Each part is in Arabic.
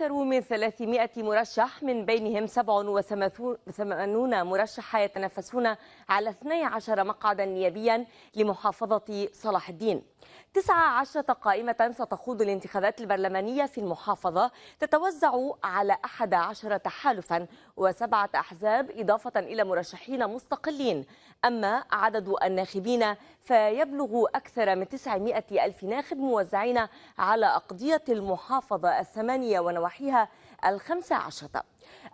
أكثر من 300 مرشح من بينهم 87 مرشح يتنافسون على 12 مقعدا نيابيا لمحافظة صلاح الدين 19 قائمة ستخوض الانتخابات البرلمانية في المحافظة تتوزع على 11 تحالفا وسبعة أحزاب إضافة إلى مرشحين مستقلين أما عدد الناخبين فيبلغ أكثر من 900 ألف ناخب موزعين على أقضية المحافظة الثمانية ونواحيها الخمسة عشرة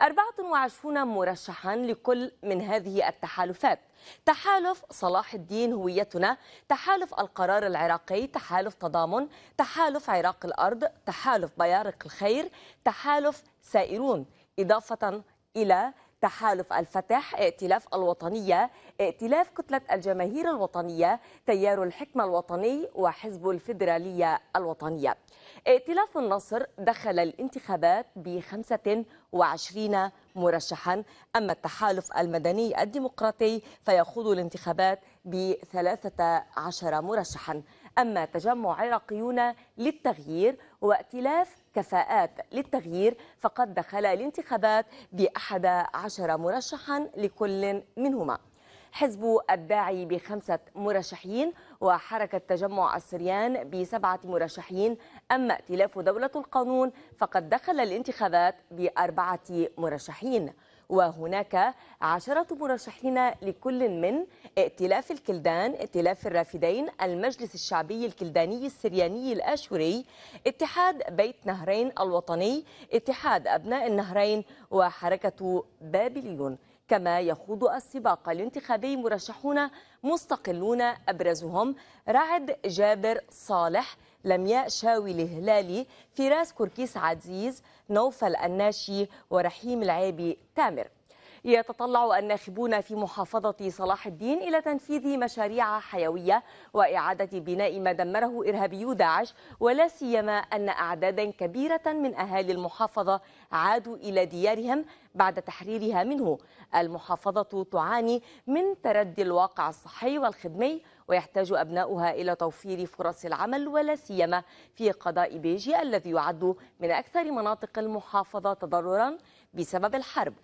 24 مرشحا لكل من هذه التحالفات تحالف صلاح الدين هويتنا تحالف القرار العراقي تحالف تضامن تحالف عراق الأرض تحالف بيارق الخير تحالف سائرون إضافة إلى تحالف الفتح ائتلاف الوطنية ائتلاف كتلة الجماهير الوطنية تيار الحكمة الوطني وحزب الفيدرالية الوطنية ائتلاف النصر دخل الانتخابات ب 25 مرشحا أما التحالف المدني الديمقراطي فيخوض الانتخابات ب 13 مرشحا أما تجمع عراقيون للتغيير وائتلاف كفاءات للتغيير فقد دخل الانتخابات بأحد عشر مرشحا لكل منهما حزب الداعي بخمسة مرشحين وحركة تجمع السريان بسبعة مرشحين أما ائتلاف دولة القانون فقد دخل الانتخابات بأربعة مرشحين وهناك عشرة مرشحين لكل من ائتلاف الكلدان ائتلاف الرافدين المجلس الشعبي الكلداني السرياني الآشوري اتحاد بيت نهرين الوطني اتحاد أبناء النهرين وحركة بابليون كما يخوض السباق الانتخابي مرشحون مستقلون أبرزهم رعد جابر صالح لمياء شاوي الهلالي فراس كركيس عزيز نوفل الناشي ورحيم العابي تامر يتطلع الناخبون في محافظة صلاح الدين إلى تنفيذ مشاريع حيوية وإعادة بناء ما دمره إرهابيو داعش ولا سيما أن أعدادا كبيرة من أهالي المحافظة عادوا إلى ديارهم بعد تحريرها منه المحافظة تعاني من تردي الواقع الصحي والخدمي ويحتاج أبناؤها إلى توفير فرص العمل ولا سيما في قضاء بيجي الذي يعد من أكثر مناطق المحافظة تضررا بسبب الحرب